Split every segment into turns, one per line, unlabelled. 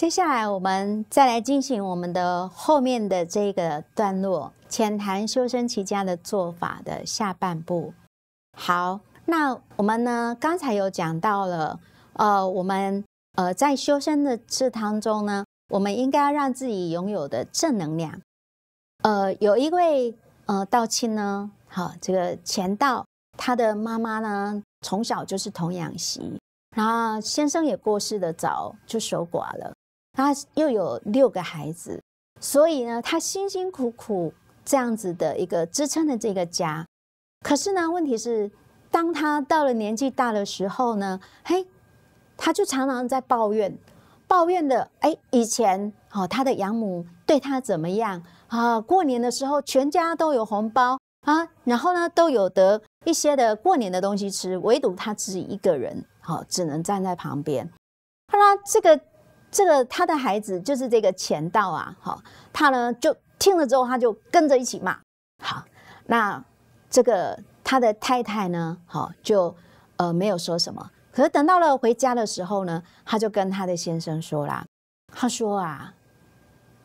接下来我们再来进行我们的后面的这个段落，浅谈修身齐家的做法的下半部。好，那我们呢？刚才有讲到了，呃，我们呃在修身的这当中呢，我们应该要让自己拥有的正能量。呃，有一位呃道亲呢，好，这个钱道，他的妈妈呢从小就是童养媳，然后先生也过世的早，就守寡了。他又有六个孩子，所以呢，他辛辛苦苦这样子的一个支撑的这个家，可是呢，问题是，当他到了年纪大的时候呢，嘿，他就常常在抱怨，抱怨的，哎，以前哦，他的养母对他怎么样啊？过年的时候，全家都有红包啊，然后呢，都有得一些的过年的东西吃，唯独他自己一个人，好，只能站在旁边。他呢，这个。这个他的孩子就是这个钱道啊，好，他呢就听了之后，他就跟着一起骂。好，那这个他的太太呢，好就呃没有说什么。可是等到了回家的时候呢，他就跟他的先生说啦，他说啊，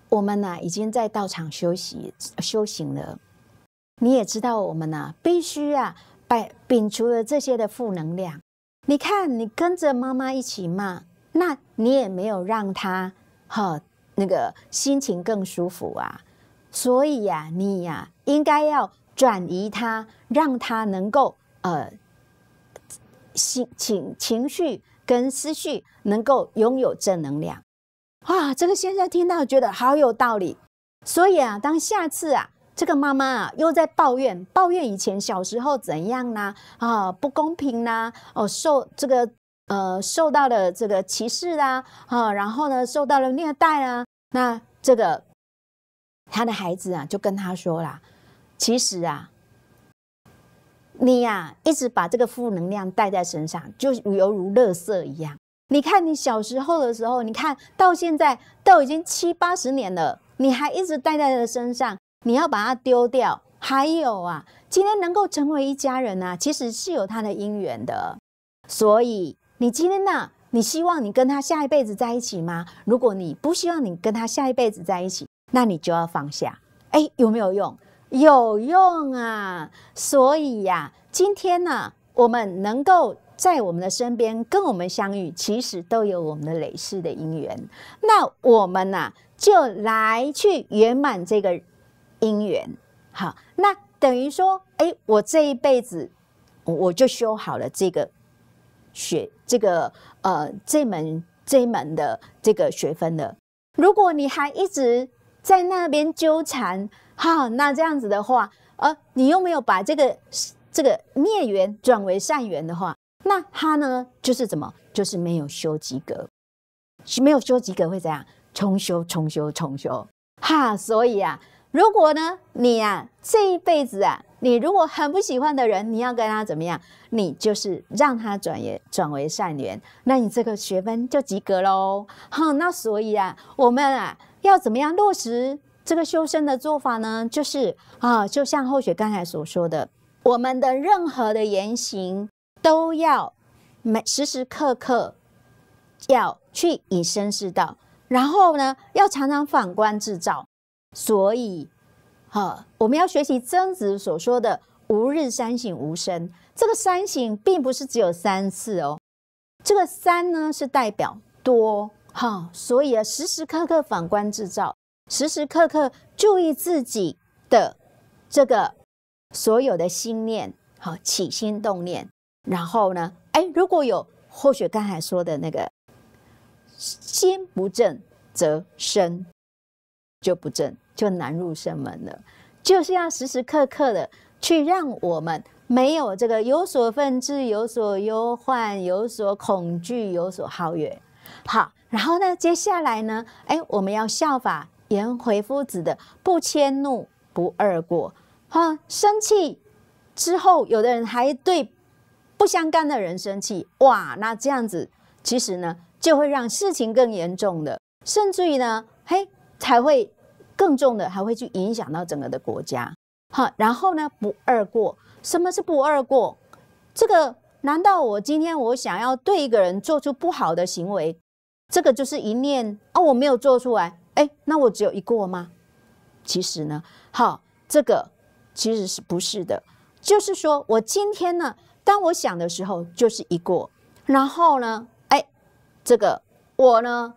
我们呢已经在道场休息修行了。你也知道，我们呢必须啊摆摒除了这些的负能量。你看，你跟着妈妈一起骂。那你也没有让他哈那个心情更舒服啊，所以呀，你呀应该要转移他，让他能够呃心情情绪跟思绪能够拥有正能量啊。这个先生听到觉得好有道理，所以啊，当下次啊，这个妈妈啊又在抱怨，抱怨以前小时候怎样呢？啊，不公平呢？哦，受这个。呃，受到了这个歧视啊，哈，然后呢，受到了虐待啊。那这个他的孩子啊，就跟他说啦：“其实啊，你呀，一直把这个负能量带在身上，就犹如垃圾一样。你看你小时候的时候，你看到现在都已经七八十年了，你还一直带在的身上，你要把它丢掉。还有啊，今天能够成为一家人啊，其实是有他的因缘的，所以。”你今天呢？你希望你跟他下一辈子在一起吗？如果你不希望你跟他下一辈子在一起，那你就要放下。哎，有没有用？有用啊！所以呀，今天呢，我们能够在我们的身边跟我们相遇，其实都有我们的累世的因缘。那我们呢，就来去圆满这个因缘。好，那等于说，哎，我这一辈子我就修好了这个。学这个呃这门这门的这个学分的，如果你还一直在那边纠缠哈，那这样子的话，呃你又没有把这个这个孽缘转为善缘的话，那他呢就是怎么就是没有修及格，没有修及格会怎样？重修重修重修哈，所以啊，如果呢你啊这一辈子啊。你如果很不喜欢的人，你要跟他怎么样？你就是让他转也转为善缘，那你这个学分就及格喽。哼，那所以啊，我们啊要怎么样落实这个修身的做法呢？就是啊，就像后雪刚才所说的，我们的任何的言行都要每时时刻刻要去以身试道，然后呢，要常常反观自照，所以。好，我们要学习曾子所说的“吾日三省吾身”。这个“三省”并不是只有三次哦，这个“三”呢是代表多哈，所以啊，时时刻刻反观自照，时时刻刻注意自己的这个所有的心念，好起心动念，然后呢，哎，如果有或许刚才说的那个“心不正，则身就不正，就难入圣门了”。就是要时时刻刻的去让我们没有这个有所愤志、有所忧患、有所恐惧、有所好远。好，然后呢，接下来呢，哎，我们要效法颜回夫子的不迁怒、不贰过。哈，生气之后，有的人还对不相干的人生气，哇，那这样子其实呢，就会让事情更严重的，甚至于呢，嘿，才会。更重的还会去影响到整个的国家，好，然后呢，不二过。什么是不二过？这个难道我今天我想要对一个人做出不好的行为，这个就是一念啊，我没有做出来，哎，那我只有一过吗？其实呢，好，这个其实是不是的？就是说我今天呢，当我想的时候就是一过，然后呢，哎，这个我呢，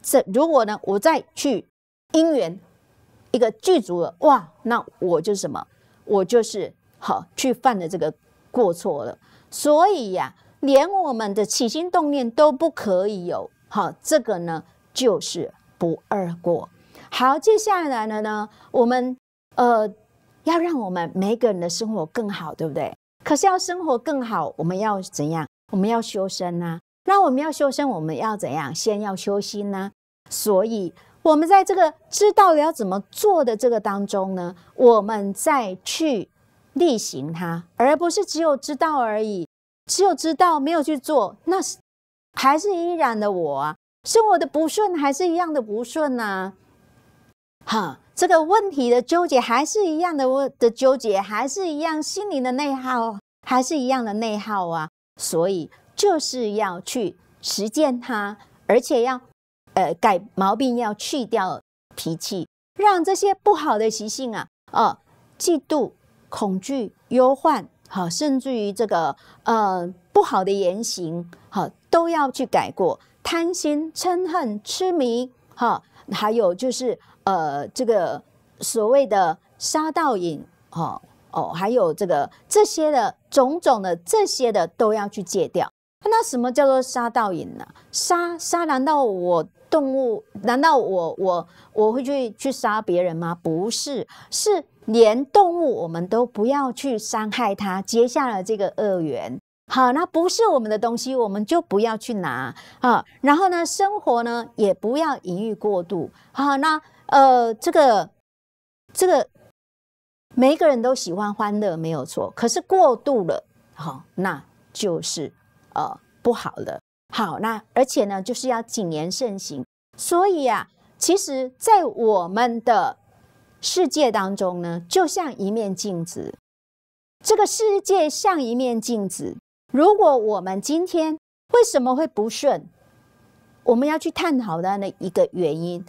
这如果呢，我再去因缘。一个具足了，哇，那我就是什么？我就是好去犯了这个过错了。所以呀，连我们的起心动念都不可以有。好，这个呢就是不二过。好，接下来的呢，我们呃要让我们每个人的生活更好，对不对？可是要生活更好，我们要怎样？我们要修身呐。那我们要修身，我们要怎样？先要修心呢。所以。我们在这个知道了要怎么做的这个当中呢，我们再去例行它，而不是只有知道而已，只有知道没有去做，那是还是依然的我啊，生活的不顺还是一样的不顺呐，哈，这个问题的纠结还是一样的，问的纠结还是一样，心灵的内耗还是一样的内耗啊，所以就是要去实践它，而且要。呃，改毛病要去掉脾气，让这些不好的习性啊，哦，嫉妒、恐惧、忧患，好，甚至于这个呃不好的言行，好，都要去改过。贪心、嗔恨、痴迷，哈，还有就是呃，这个所谓的杀盗瘾，哦哦，还有这个这些的种种的这些的都要去戒掉。那什么叫做杀盗淫呢？杀杀，难道我动物？难道我我我会去去杀别人吗？不是，是连动物我们都不要去伤害它，结下了这个恶缘。好，那不是我们的东西，我们就不要去拿啊。然后呢，生活呢也不要淫欲过度。好，那呃，这个这个，每一个人都喜欢欢乐，没有错。可是过度了，好，那就是。呃，不好了。好，那而且呢，就是要谨言慎行。所以啊，其实，在我们的世界当中呢，就像一面镜子。这个世界像一面镜子。如果我们今天为什么会不顺，我们要去探讨的那一个原因，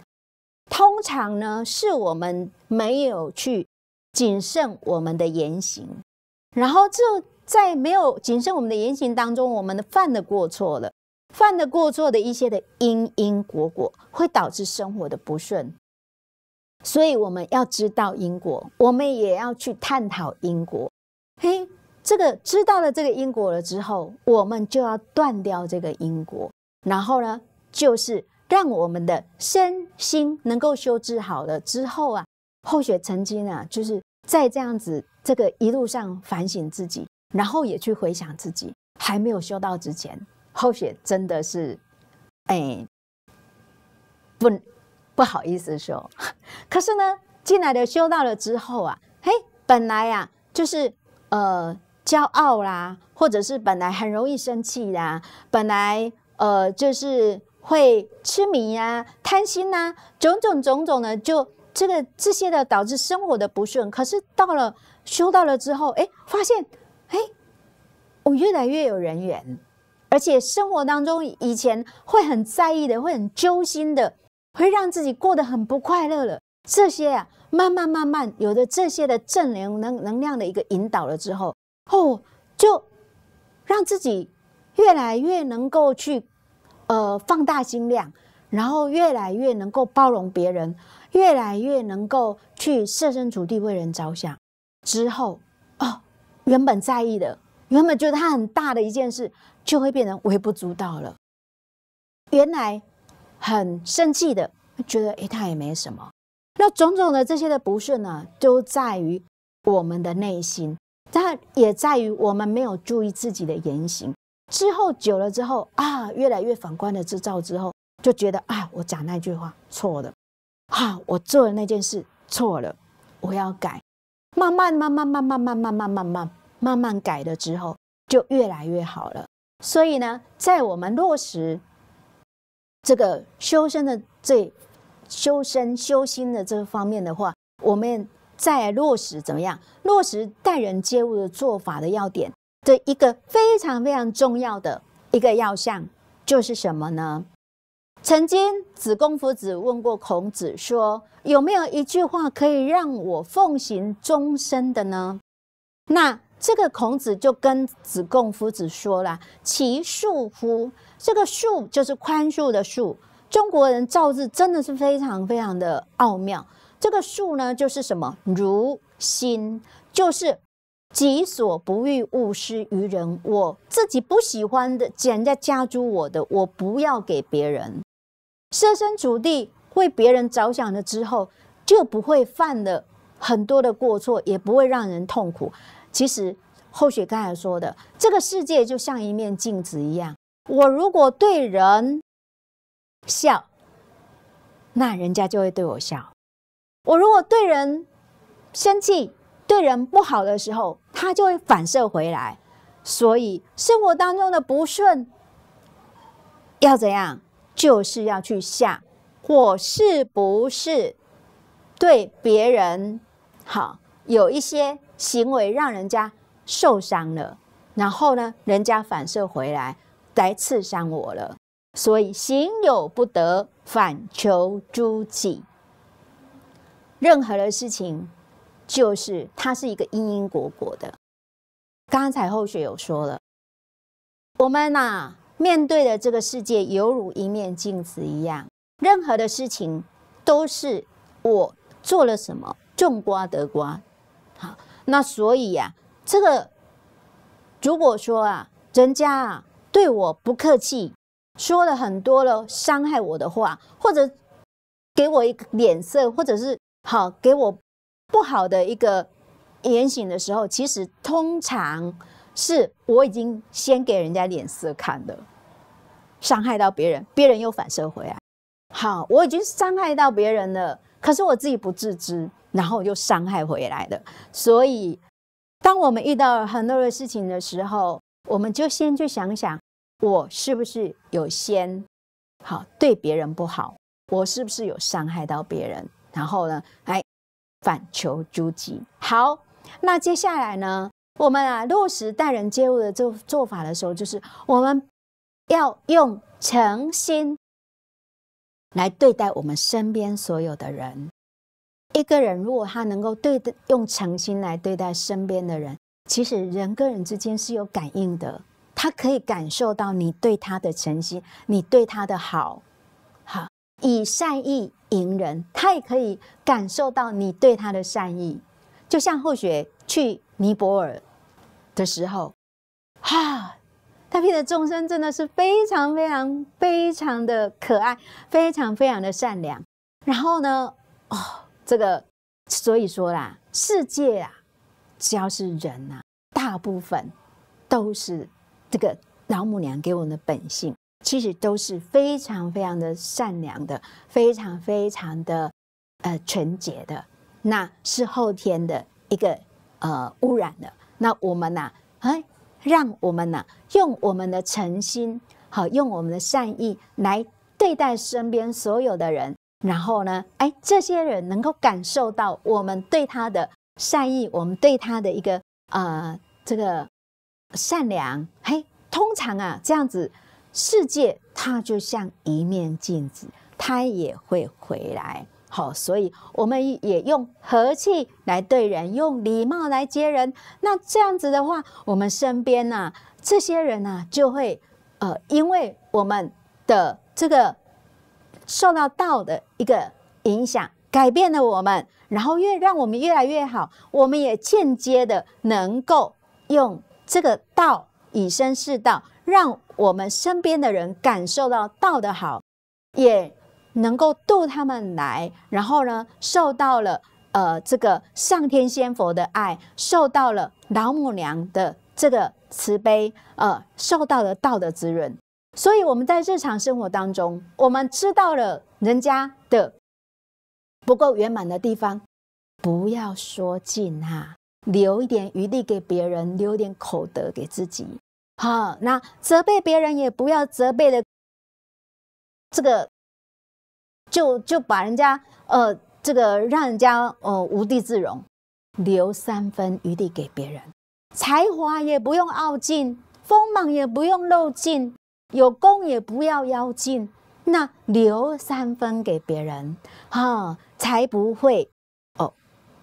通常呢，是我们没有去谨慎我们的言行，然后就。在没有谨慎我们的言行当中，我们的犯的过错了，犯的过错的一些的因因果果，会导致生活的不顺。所以我们要知道因果，我们也要去探讨因果。嘿，这个知道了这个因果了之后，我们就要断掉这个因果。然后呢，就是让我们的身心能够修治好了之后啊，后学成精啊，就是在这样子这个一路上反省自己。然后也去回想自己还没有修道之前，后雪真的是，哎，不，不好意思说。可是呢，进来的修道了之后啊，嘿，本来呀就是呃骄傲啦，或者是本来很容易生气呀，本来呃就是会痴迷呀、贪心呐，种种种种的，就这个这些的导致生活的不顺。可是到了修道了之后，哎，发现。哎，我越来越有人缘，而且生活当中以前会很在意的，会很揪心的，会让自己过得很不快乐了。这些啊，慢慢慢慢，有了这些的正能能能量的一个引导了之后，哦，就让自己越来越能够去呃放大心量，然后越来越能够包容别人，越来越能够去设身处地为人着想，之后。原本在意的，原本觉得它很大的一件事，就会变成微不足道了。原来很生气的，觉得哎，它也没什么。那种种的这些的不顺呢，都在于我们的内心，但也在于我们没有注意自己的言行。之后久了之后啊，越来越反观的自照之后，就觉得啊，我讲那句话错了，啊，我做的那件事错了，我要改。慢慢慢慢慢慢慢慢慢慢慢慢改了之后，就越来越好了。所以呢，在我们落实这个修身的这修身修心的这方面的话，我们再落实怎么样？落实待人接物的做法的要点的一个非常非常重要的一个要项，就是什么呢？曾经子贡夫子问过孔子说：“有没有一句话可以让我奉行终身的呢？”那这个孔子就跟子贡夫子说了：“其恕乎？”这个恕就是宽恕的恕。中国人造字真的是非常非常的奥妙。这个恕呢，就是什么？如心，就是己所不欲，勿施于人。我自己不喜欢的，既然在加诸我的，我不要给别人。设身处地为别人着想了之后，就不会犯了很多的过错，也不会让人痛苦。其实，后雪刚才说的，这个世界就像一面镜子一样。我如果对人笑，那人家就会对我笑；我如果对人生气、对人不好的时候，他就会反射回来。所以，生活当中的不顺，要怎样？就是要去下，我是不是对别人好，有一些行为让人家受伤了，然后呢，人家反射回来来刺伤我了，所以行有不得，反求诸己。任何的事情，就是它是一个因因果果的。刚才后学有说了，我们呐。面对的这个世界犹如一面镜子一样，任何的事情都是我做了什么，种瓜得瓜。好，那所以呀，这个如果说啊，人家啊对我不客气，说了很多了伤害我的话，或者给我一个脸色，或者是好给我不好的一个言行的时候，其实通常。是我已经先给人家脸色看了，伤害到别人，别人又反射回来。好，我已经伤害到别人了，可是我自己不自知，然后又伤害回来的。所以，当我们遇到很多的事情的时候，我们就先去想想，我是不是有先好对别人不好，我是不是有伤害到别人，然后呢，哎，反求诸己。好，那接下来呢？我们啊，落实待人接物的做做法的时候，就是我们要用诚心来对待我们身边所有的人。一个人如果他能够对的用诚心来对待身边的人，其实人跟人之间是有感应的。他可以感受到你对他的诚心，你对他的好，好以善意迎人，他也可以感受到你对他的善意。就像后学去。尼泊尔的时候，哈，他变得众生真的是非常非常非常的可爱，非常非常的善良。然后呢，哦，这个，所以说啦，世界啊，只要是人呐，大部分都是这个老母娘给我们的本性，其实都是非常非常的善良的，非常非常的呃纯洁的。那是后天的一个。呃，污染的那我们呢？哎，让我们呢用我们的诚心，好用我们的善意来对待身边所有的人，然后呢，哎，这些人能够感受到我们对他的善意，我们对他的一个呃这个善良。嘿，通常啊，这样子，世界它就像一面镜子，它也会回来。好，所以我们也用和气来对人，用礼貌来接人。那这样子的话，我们身边呢，这些人呢，就会呃，因为我们的这个受到道的一个影响，改变了我们，然后越让我们越来越好。我们也间接的能够用这个道以身试道，让我们身边的人感受到道的好，也。能够渡他们来，然后呢，受到了呃这个上天仙佛的爱，受到了老母娘的这个慈悲，呃，受到了道德滋润。所以我们在日常生活当中，我们知道了人家的不够圆满的地方，不要说尽啊，留一点余地给别人，留点口德给自己。好，那责备别人也不要责备的这个。就就把人家呃这个让人家呃无地自容，留三分余地给别人，才华也不用傲尽，锋芒也不用露尽，有功也不要邀尽，那留三分给别人哈，才不会哦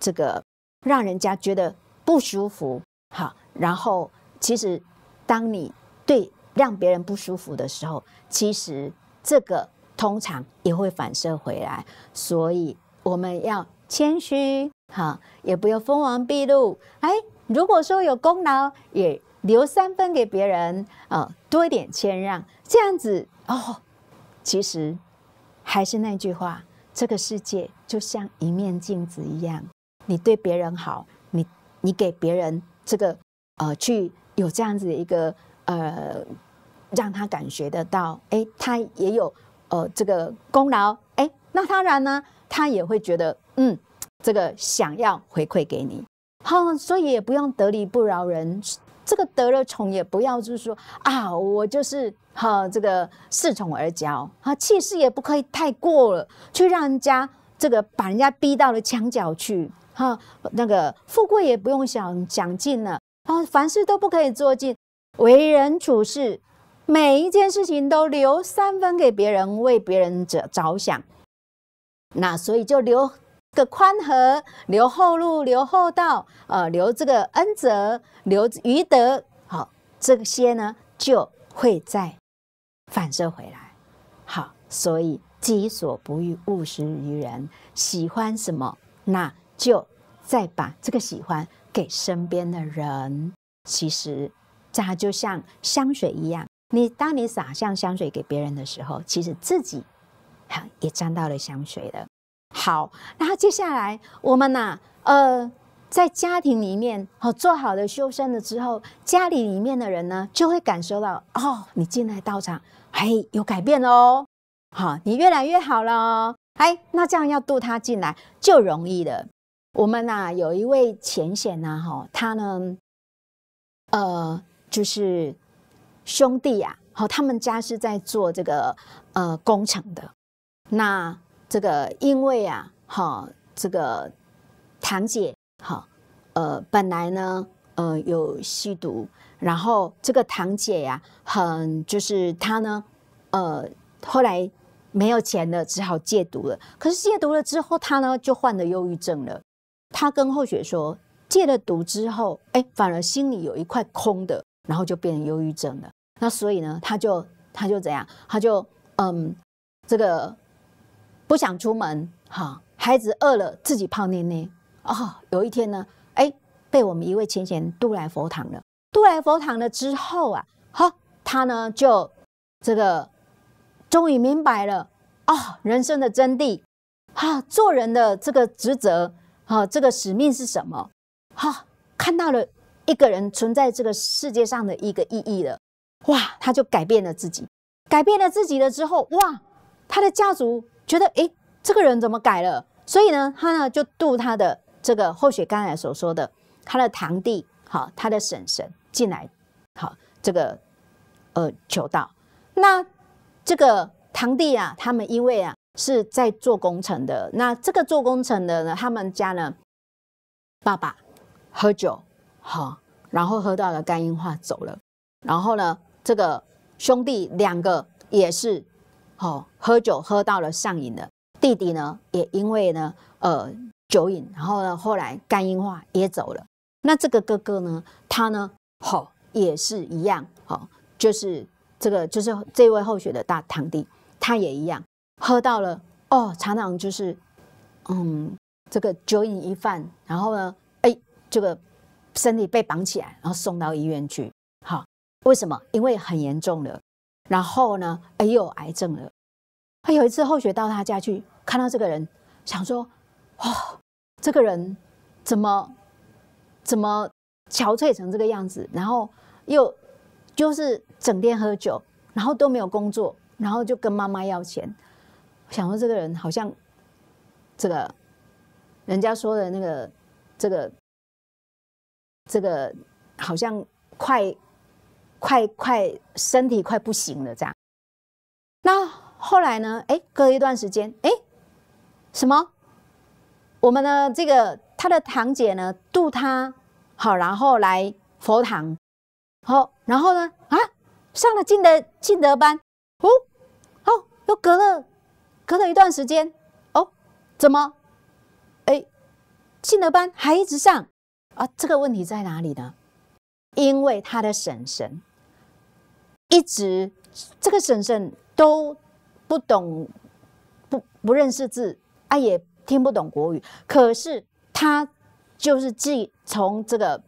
这个让人家觉得不舒服。好，然后其实当你对让别人不舒服的时候，其实这个。通常也会反射回来，所以我们要谦虚，哈，也不要锋芒毕露。哎，如果说有功劳，也留三分给别人啊，多一点谦让，这样子哦。其实还是那句话，这个世界就像一面镜子一样，你对别人好，你你给别人这个呃，去有这样子一个呃，让他感觉得到，哎，他也有。呃，这个功劳，哎，那当然呢，他也会觉得，嗯，这个想要回馈给你，哈，所以也不用得理不饶人，这个得了宠也不要就是说啊，我就是哈，这个恃宠而骄，啊，气势也不可以太过了，去让人家这个把人家逼到了墙角去，哈，那个富贵也不用想想尽了，啊，凡事都不可以做尽，为人处事。每一件事情都留三分给别人，为别人着着想，那所以就留个宽和，留后路，留后道，呃，留这个恩泽，留余德，好，这些呢就会再反射回来。好，所以己所不欲，勿施于人。喜欢什么，那就再把这个喜欢给身边的人。其实，这就像香水一样。你当你撒向香水给别人的时候，其实自己，也沾到了香水的。好，后接下来我们呢？呃，在家庭里面，做好了修身了之后，家里里面的人呢就会感受到哦，你进来到场，哎有改变哦，好，你越来越好了，哎，那这样要渡他进来就容易了。我们呐有一位前贤呐，哈，他呢，呃，就是。兄弟呀，好，他们家是在做这个呃工程的。那这个因为啊，好这个堂姐好呃本来呢呃有吸毒，然后这个堂姐呀很就是她呢呃后来没有钱了，只好戒毒了。可是戒毒了之后，她呢就患了忧郁症了。她跟后雪说，戒了毒之后，哎，反而心里有一块空的，然后就变成忧郁症了。那所以呢，他就他就怎样，他就嗯，这个不想出门哈。孩子饿了，自己泡尿尿啊。有一天呢，哎，被我们一位前贤度来佛堂了。度来佛堂了之后啊，哈，他呢就这个终于明白了啊，人生的真谛啊，做人的这个职责啊，这个使命是什么？哈，看到了一个人存在这个世界上的一个意义了。哇，他就改变了自己，改变了自己了之后，哇，他的家族觉得，哎，这个人怎么改了？所以呢，他呢就度他的这个或许刚才所说的他的堂弟，好，他的婶婶进来，好，这个呃求道。那这个堂弟啊，他们因为啊是在做工程的，那这个做工程的呢，他们家呢，爸爸喝酒好，然后喝到了肝硬化走了，然后呢。这个兄弟两个也是，好喝酒喝到了上瘾的弟弟呢，也因为呢，呃，酒瘾，然后呢，后来肝硬化也走了。那这个哥哥呢，他呢，好也是一样，好就是这个就是这位候选的大堂弟，他也一样喝到了哦，常常就是嗯，这个酒瘾一犯，然后呢，哎，这个身体被绑起来，然后送到医院去，好。为什么？因为很严重了。然后呢？哎，又有癌症了。他有一次后学到他家去，看到这个人，想说：哇，这个人怎么怎么憔悴成这个样子？然后又就是整天喝酒，然后都没有工作，然后就跟妈妈要钱。想说这个人好像这个人家说的那个这个这个好像快。快快，身体快不行了，这样。那后来呢？哎，隔一段时间，哎，什么？我们的这个他的堂姐呢，度他好，然后来佛堂，好，然后呢啊，上了进德进德班，哦哦，又隔了隔了一段时间，哦，怎么？哎，进德班还一直上啊？这个问题在哪里呢？因为他的婶婶。一直，这个婶婶都不懂，不不认识字，啊，也听不懂国语。可是她就是自从这个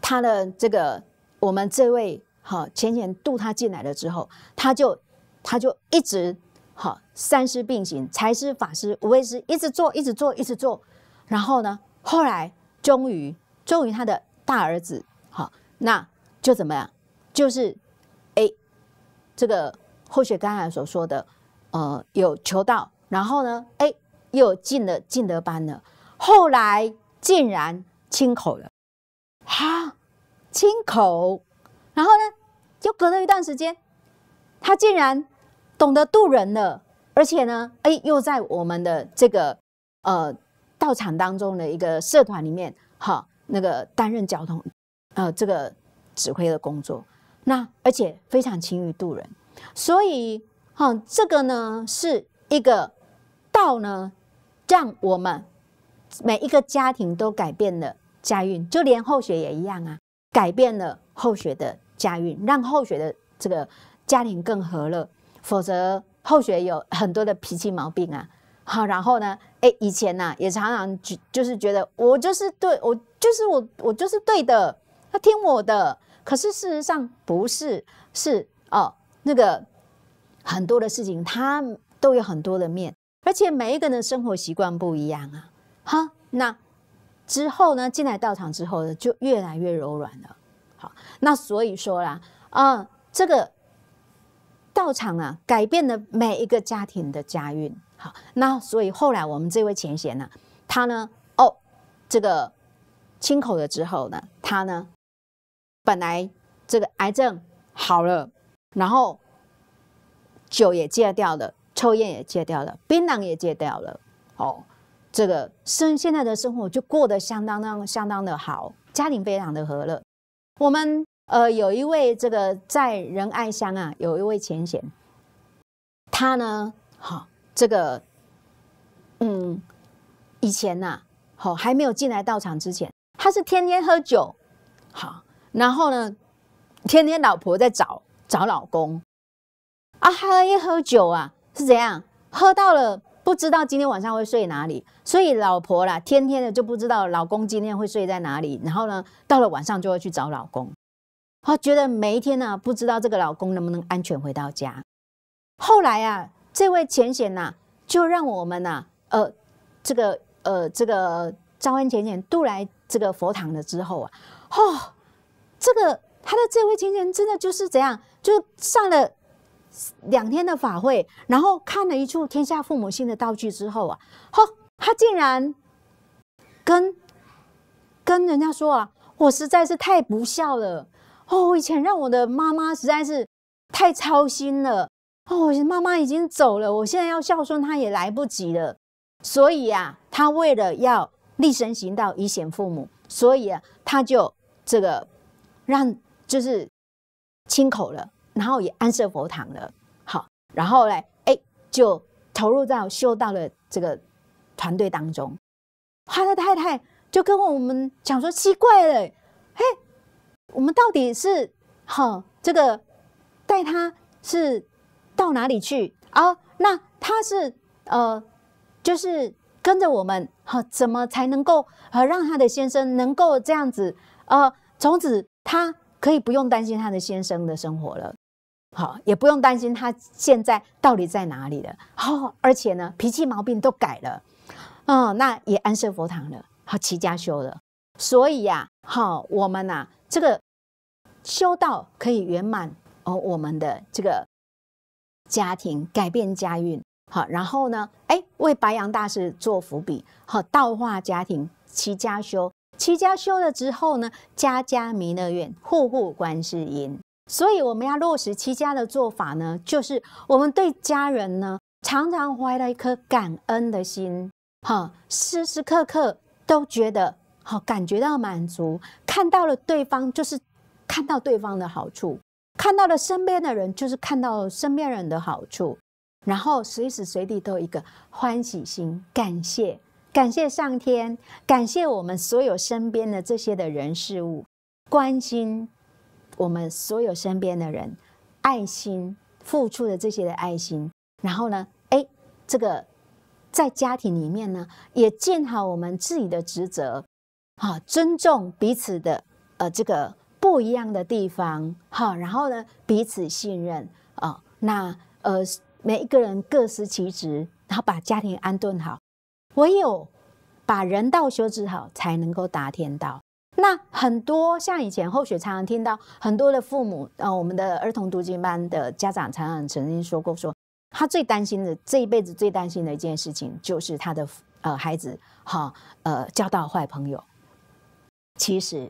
他的这个我们这位好浅浅渡他进来了之后，他就他就一直好三师并行，财师、法师、无位师，一直做，一直做，一直做。然后呢，后来终于终于他的大儿子好，那就怎么样，就是。这个后学刚才所说的，呃，有求道，然后呢，哎，又进了进德班了，后来竟然亲口了，哈，亲口，然后呢，又隔了一段时间，他竟然懂得渡人了，而且呢，哎，又在我们的这个呃道场当中的一个社团里面，哈，那个担任交通呃这个指挥的工作。那而且非常勤于度人，所以哈，这个呢是一个道呢，让我们每一个家庭都改变了家运，就连后学也一样啊，改变了后学的家运，让后学的这个家庭更和乐。否则后学有很多的脾气毛病啊，好，然后呢，哎，以前呢也常常就就是觉得我就是对我就是我我就是对的，他听我的。可是事实上不是，是哦，那个很多的事情，它都有很多的面，而且每一个人的生活习惯不一样啊。哈，那之后呢，进来道场之后呢，就越来越柔软了。好，那所以说啦，啊，这个道场啊，改变了每一个家庭的家运。好，那所以后来我们这位前贤呢，他呢，哦，这个亲口了之后呢，他呢。本来这个癌症好了，然后酒也戒掉了，抽烟也戒掉了，槟榔也戒掉了。哦，这个生现在的生活就过得相当、当相当的好，家庭非常的和乐。我们呃，有一位这个在仁爱乡啊，有一位前贤，他呢，好这个，嗯，以前呐，好还没有进来到场之前，他是天天喝酒，好。然后呢，天天老婆在找找老公，啊，喝一喝酒啊是怎样？喝到了不知道今天晚上会睡哪里，所以老婆啦，天天的就不知道老公今天会睡在哪里。然后呢，到了晚上就会去找老公，啊，觉得每一天呢，不知道这个老公能不能安全回到家。后来啊，这位浅显呐，就让我们呐，呃，这个呃这个招安浅浅度来这个佛堂了之后啊，哈。这个他的这位亲人真的就是怎样？就上了两天的法会，然后看了一出《天下父母心》的道具之后啊，呵，他竟然跟跟人家说啊，我实在是太不孝了哦！以前让我的妈妈实在是太操心了哦，妈妈已经走了，我现在要孝顺她也来不及了。所以啊，他为了要立身行道以显父母，所以啊，他就这个。让就是亲口了，然后也安设佛堂了，好，然后嘞，哎，就投入到修道的这个团队当中。他的太太就跟我们讲说：“奇怪嘞，嘿，我们到底是好这个带他是到哪里去啊？那他是呃，就是跟着我们哈？怎么才能够呃让他的先生能够这样子呃从此？”她可以不用担心她的先生的生活了，好，也不用担心她现在到底在哪里了，好，而且呢，脾气毛病都改了，嗯，那也安设佛堂了，好，齐家修了，所以呀，好，我们呐，这个修道可以圆满哦，我们的这个家庭改变家运，好，然后呢，哎，为白羊大师做伏笔，好，道化家庭齐家修。七家修了之后呢，家家弥勒愿，户户观世音。所以我们要落实七家的做法呢，就是我们对家人呢，常常怀了一颗感恩的心，哈，时时刻刻都觉得好，感觉到满足，看到了对方就是看到对方的好处，看到了身边的人就是看到身边人的好处，然后随时随地都有一个欢喜心，感谢。感谢上天，感谢我们所有身边的这些的人事物，关心我们所有身边的人，爱心付出的这些的爱心。然后呢，哎，这个在家庭里面呢，也尽好我们自己的职责，啊，尊重彼此的呃这个不一样的地方，好，然后呢彼此信任啊，那呃每一个人各司其职，然后把家庭安顿好。唯有把人道修治好，才能够达天道。那很多像以前后学常常听到很多的父母，呃，我们的儿童读经班的家长常常曾经说过，说他最担心的这一辈子最担心的一件事情，就是他的呃孩子哈呃交到坏朋友。其实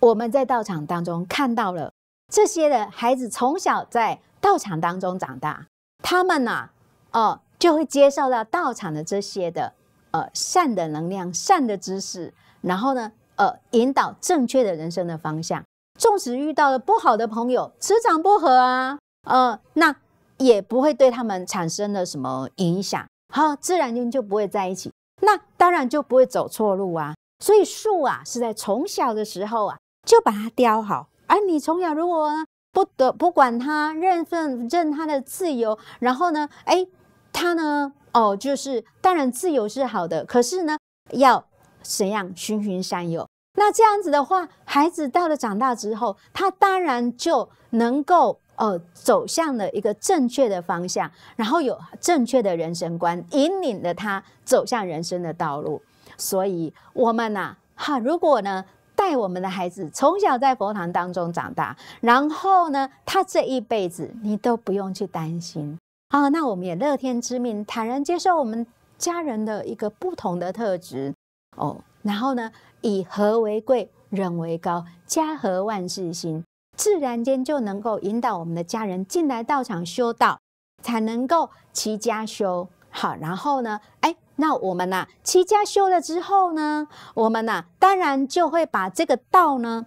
我们在道场当中看到了这些的孩子从小在道场当中长大，他们呢哦就会接受到道场的这些的。呃，善的能量、善的知识，然后呢，呃，引导正确的人生的方向。纵使遇到了不好的朋友，磁场不合啊，呃，那也不会对他们产生了什么影响。好，自然就就不会在一起，那当然就不会走错路啊。所以树啊，是在从小的时候啊，就把它雕好。而你从小如果不得不管他，任任他的自由，然后呢，哎，他呢？哦，就是当然自由是好的，可是呢，要怎样循循善诱？那这样子的话，孩子到了长大之后，他当然就能够呃走向了一个正确的方向，然后有正确的人生观，引领了他走向人生的道路。所以，我们呐，哈，如果呢，带我们的孩子从小在佛堂当中长大，然后呢，他这一辈子你都不用去担心。啊，那我们也乐天之命，坦然接受我们家人的一个不同的特质哦。然后呢，以和为贵，忍为高，家和万事兴，自然间就能够引导我们的家人进来道场修道，才能够齐家修。好，然后呢，哎，那我们呢，齐家修了之后呢，我们呢，当然就会把这个道呢。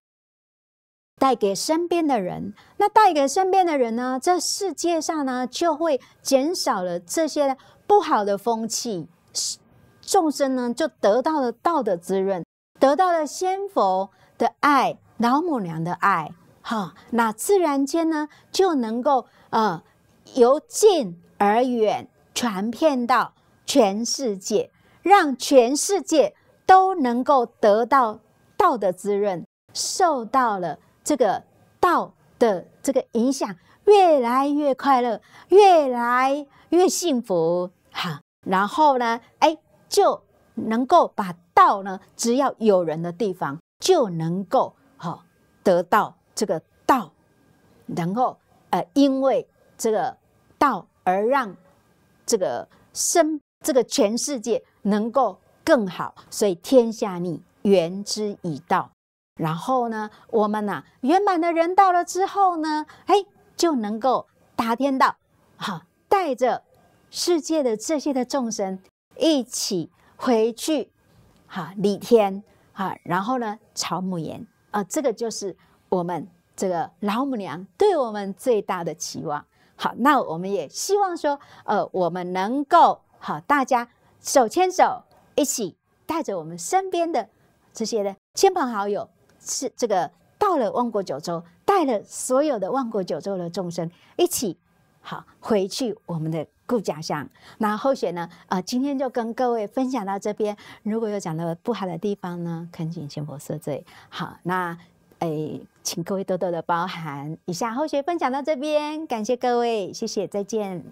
带给身边的人，那带给身边的人呢？这世界上呢，就会减少了这些不好的风气，众生呢就得到了道德滋润，得到了仙佛的爱、老母娘的爱，哈，那自然间呢就能够呃由近而远，传遍到全世界，让全世界都能够得到道德滋润，受到了。这个道的这个影响越来越快乐，越来越幸福哈。然后呢，哎，就能够把道呢，只要有人的地方就能够好得到这个道，然后呃，因为这个道而让这个生这个全世界能够更好，所以天下逆源之以道。然后呢，我们呢圆满的人到了之后呢，哎，就能够达天道，哈，带着世界的这些的众生一起回去，哈，礼天，哈，然后呢，朝母岩啊，这个就是我们这个老母娘对我们最大的期望。好，那我们也希望说，呃，我们能够好，大家手牵手一起带着我们身边的这些的亲朋好友。是这个到了万国九州，带了所有的万国九州的众生一起，好回去我们的故家乡。那后雪呢？啊，今天就跟各位分享到这边。如果有讲的不好的地方呢，恳请仙佛赦罪。好，那诶，请各位多多的包涵。以下后雪分享到这边，感谢各位，谢谢，再见。